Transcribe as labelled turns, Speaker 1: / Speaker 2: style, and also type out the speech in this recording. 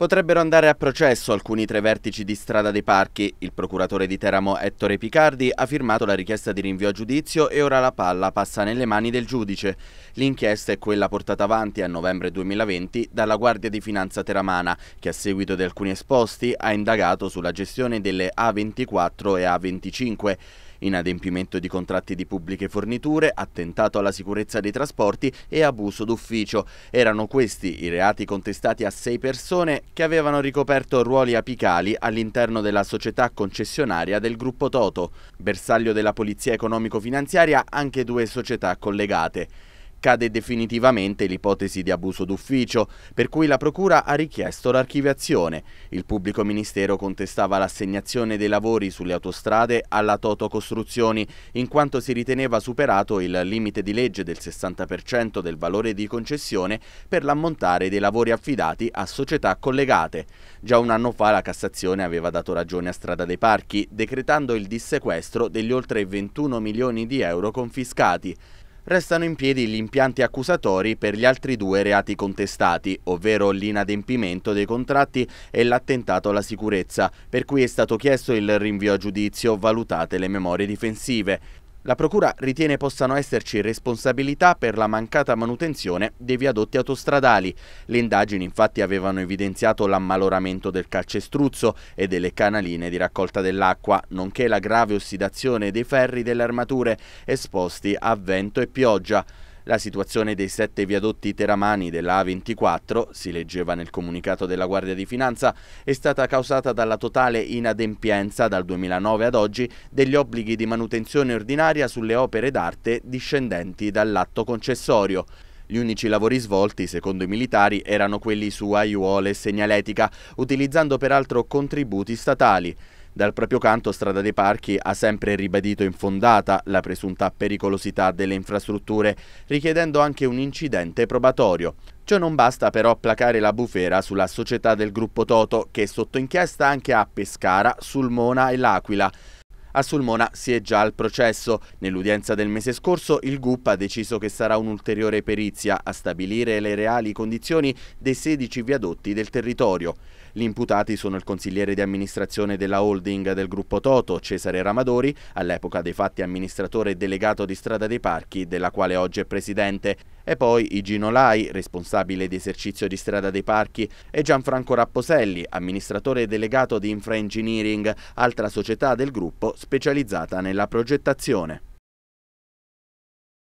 Speaker 1: Potrebbero andare a processo alcuni tre vertici di Strada dei Parchi. Il procuratore di Teramo Ettore Picardi ha firmato la richiesta di rinvio a giudizio e ora la palla passa nelle mani del giudice. L'inchiesta è quella portata avanti a novembre 2020 dalla Guardia di Finanza Teramana, che a seguito di alcuni esposti ha indagato sulla gestione delle A24 e A25 inadempimento di contratti di pubbliche forniture, attentato alla sicurezza dei trasporti e abuso d'ufficio. Erano questi i reati contestati a sei persone che avevano ricoperto ruoli apicali all'interno della società concessionaria del gruppo Toto. Bersaglio della polizia economico-finanziaria anche due società collegate cade definitivamente l'ipotesi di abuso d'ufficio, per cui la Procura ha richiesto l'archiviazione. Il pubblico ministero contestava l'assegnazione dei lavori sulle autostrade alla Toto Costruzioni, in quanto si riteneva superato il limite di legge del 60% del valore di concessione per l'ammontare dei lavori affidati a società collegate. Già un anno fa la Cassazione aveva dato ragione a Strada dei Parchi, decretando il dissequestro degli oltre 21 milioni di euro confiscati. Restano in piedi gli impianti accusatori per gli altri due reati contestati, ovvero l'inadempimento dei contratti e l'attentato alla sicurezza, per cui è stato chiesto il rinvio a giudizio valutate le memorie difensive. La Procura ritiene possano esserci responsabilità per la mancata manutenzione dei viadotti autostradali. Le indagini infatti avevano evidenziato l'ammaloramento del calcestruzzo e delle canaline di raccolta dell'acqua, nonché la grave ossidazione dei ferri delle armature esposti a vento e pioggia. La situazione dei sette viadotti teramani della A24, si leggeva nel comunicato della Guardia di Finanza, è stata causata dalla totale inadempienza dal 2009 ad oggi degli obblighi di manutenzione ordinaria sulle opere d'arte discendenti dall'atto concessorio. Gli unici lavori svolti, secondo i militari, erano quelli su aiuole e segnaletica, utilizzando peraltro contributi statali. Dal proprio canto Strada dei Parchi ha sempre ribadito infondata la presunta pericolosità delle infrastrutture, richiedendo anche un incidente probatorio. Ciò non basta però placare la bufera sulla società del gruppo Toto, che è sotto inchiesta anche a Pescara, Sulmona e L'Aquila. A Sulmona si è già al processo. Nell'udienza del mese scorso il GUP ha deciso che sarà un'ulteriore perizia a stabilire le reali condizioni dei 16 viadotti del territorio. Gli imputati sono il consigliere di amministrazione della holding del gruppo Toto, Cesare Ramadori, all'epoca dei fatti amministratore delegato di Strada dei Parchi, della quale oggi è presidente, e poi Igino Lai, responsabile di esercizio di Strada dei Parchi, e Gianfranco Rapposelli, amministratore delegato di Infra Engineering, altra società del gruppo specializzata nella progettazione.